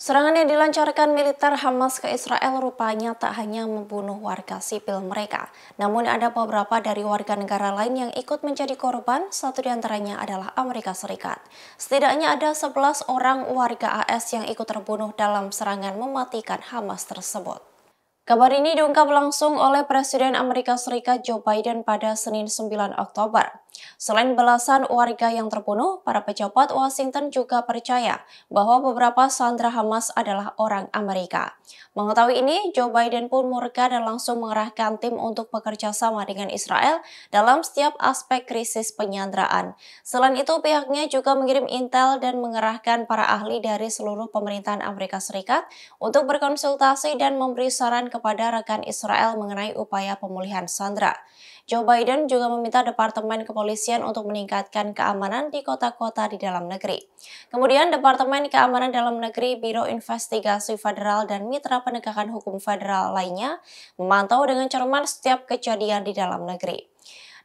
Serangan yang dilancarkan militer Hamas ke Israel rupanya tak hanya membunuh warga sipil mereka, namun ada beberapa dari warga negara lain yang ikut menjadi korban, satu di antaranya adalah Amerika Serikat. Setidaknya ada 11 orang warga AS yang ikut terbunuh dalam serangan mematikan Hamas tersebut. Kabar ini diungkap langsung oleh Presiden Amerika Serikat Joe Biden pada Senin 9 Oktober. Selain belasan warga yang terbunuh, para pejabat Washington juga percaya bahwa beberapa sandera Hamas adalah orang Amerika. Mengetahui ini, Joe Biden pun murka dan langsung mengerahkan tim untuk bekerja sama dengan Israel dalam setiap aspek krisis penyanderaan. Selain itu, pihaknya juga mengirim intel dan mengerahkan para ahli dari seluruh pemerintahan Amerika Serikat untuk berkonsultasi dan memberi saran ke kepada rekan Israel mengenai upaya pemulihan Sandra. Joe Biden juga meminta Departemen Kepolisian untuk meningkatkan keamanan di kota-kota di dalam negeri. Kemudian Departemen Keamanan Dalam Negeri, Biro Investigasi Federal, dan Mitra Penegakan Hukum Federal lainnya memantau dengan cermat setiap kejadian di dalam negeri.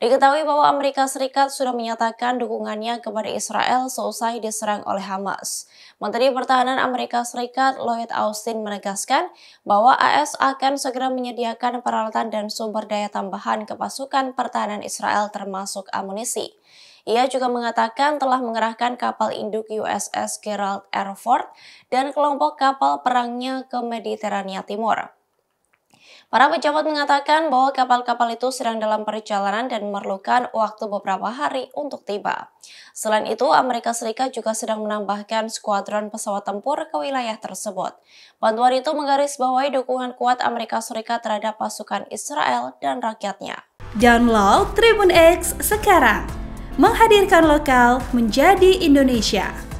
Diketahui bahwa Amerika Serikat sudah menyatakan dukungannya kepada Israel seusai diserang oleh Hamas. Menteri Pertahanan Amerika Serikat Lloyd Austin menegaskan bahwa AS akan segera menyediakan peralatan dan sumber daya tambahan ke pasukan pertahanan Israel termasuk amunisi. Ia juga mengatakan telah mengerahkan kapal induk USS Gerald R. Ford dan kelompok kapal perangnya ke Mediterania Timur. Para pejabat mengatakan bahwa kapal-kapal itu sedang dalam perjalanan dan memerlukan waktu beberapa hari untuk tiba. Selain itu, Amerika Serikat juga sedang menambahkan skuadron pesawat tempur ke wilayah tersebut. Bantuan itu menggarisbawahi dukungan kuat Amerika Serikat terhadap pasukan Israel dan rakyatnya. Download Tribun X sekarang, menghadirkan lokal menjadi Indonesia.